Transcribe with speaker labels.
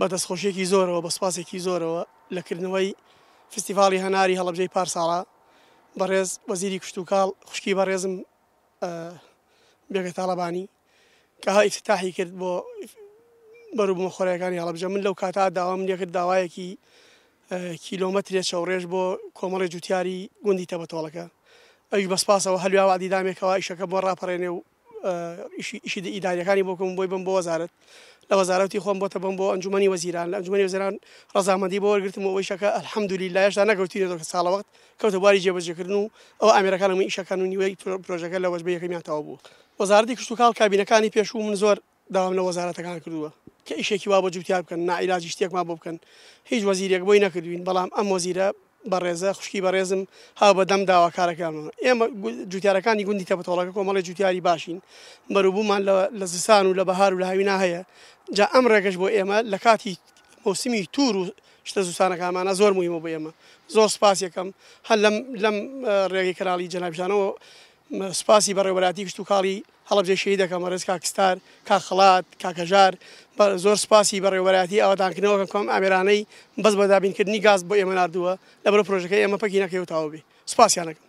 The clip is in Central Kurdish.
Speaker 1: بە دەستخۆشیێکی زۆرەوە بە سپاسێکی زۆرەوە لەکردنەوەی فستیڤالی هەناری هەڵبجەی پارساڵا بەڕێز وەزیری کشتتوکاڵ خوشکی بەڕێزم بێگە تاالبانی کە ئیفتتاحی کرد بۆ بەروبمە خۆرەکانی هەڵبجە من لەو کاتا داوام لێکرد داوایەکی کیلۆمەترێ چاوڕێژ بۆ کۆمەڵی جوتیاری گوندی تەبەتۆڵەکە ئەوش بەسپاسەوە هەلووا وادیدامێکەوە ئیشەکە بۆ ڕاپەڕێنێ و ئیشی ئیداریەکانی بۆکم بۆی بم بۆ وەزارت لە وەزارەتی خۆم بۆتە بم بۆ ئەنجومی وەزیران لە ئەنجومی وەزیران ڕزامەندی بۆ وەرگتم و ئەوەیشەکە ئەلحەمدولی لایشدا نەگەوتیرێتەوە ساڵەوەقت کەوتە باری جێبەجێکردن و ئەو ئامرەکانم ئیشەکان و نیوەی پرۆژەکە لە وەزبە یەکەمیانتەوە بوو وەزارەتی کشتتوکال کابینەکانی پێش و من زۆر داوام لە وەزارەتەکان کردووە کە ئیشێکی وا بە جوتیار بکەن نائیلاجی شتێکما بۆ بکەن هیچ وەزیرێک بۆی نەکردوین بەڵام ئەم وەزیرە بەڕێزە خوشکی بەڕێزم ها بەدەم داواکارەکانەوە ئێمە جوتیارەکانی گوندی تەپەتۆڵەکە کۆمەڵی جوتیاری باشین بەروبوومان لە زستان و لە بەهار و لە هاوینا هەیە جا ئەم ڕێگەش بۆ ئێمە لە کاتی مۆسیمی تور و شتە زوسانەکانمانە زۆر مویمە بۆ ئێمە زۆر سپاس یەکەم هەر لەم ڕێگەی کراڵی جەنابژانەوە سپاسی بەڕێوەراتی کشت و کاڵی هەڵبجێ شەی دەکەم ڕێز کاکستار کا خڵات کاکەژار زۆر سپاسی بەڕێوەراتی ئەوەدانکردنەوە کەم ئامێرانەی بەس بەدابینکردنی گاز بۆ ئێمە نردووە لە بەرە پرۆژەکەی ئێمە پەکی نەکەی و تاوبی سپاسیانەکەم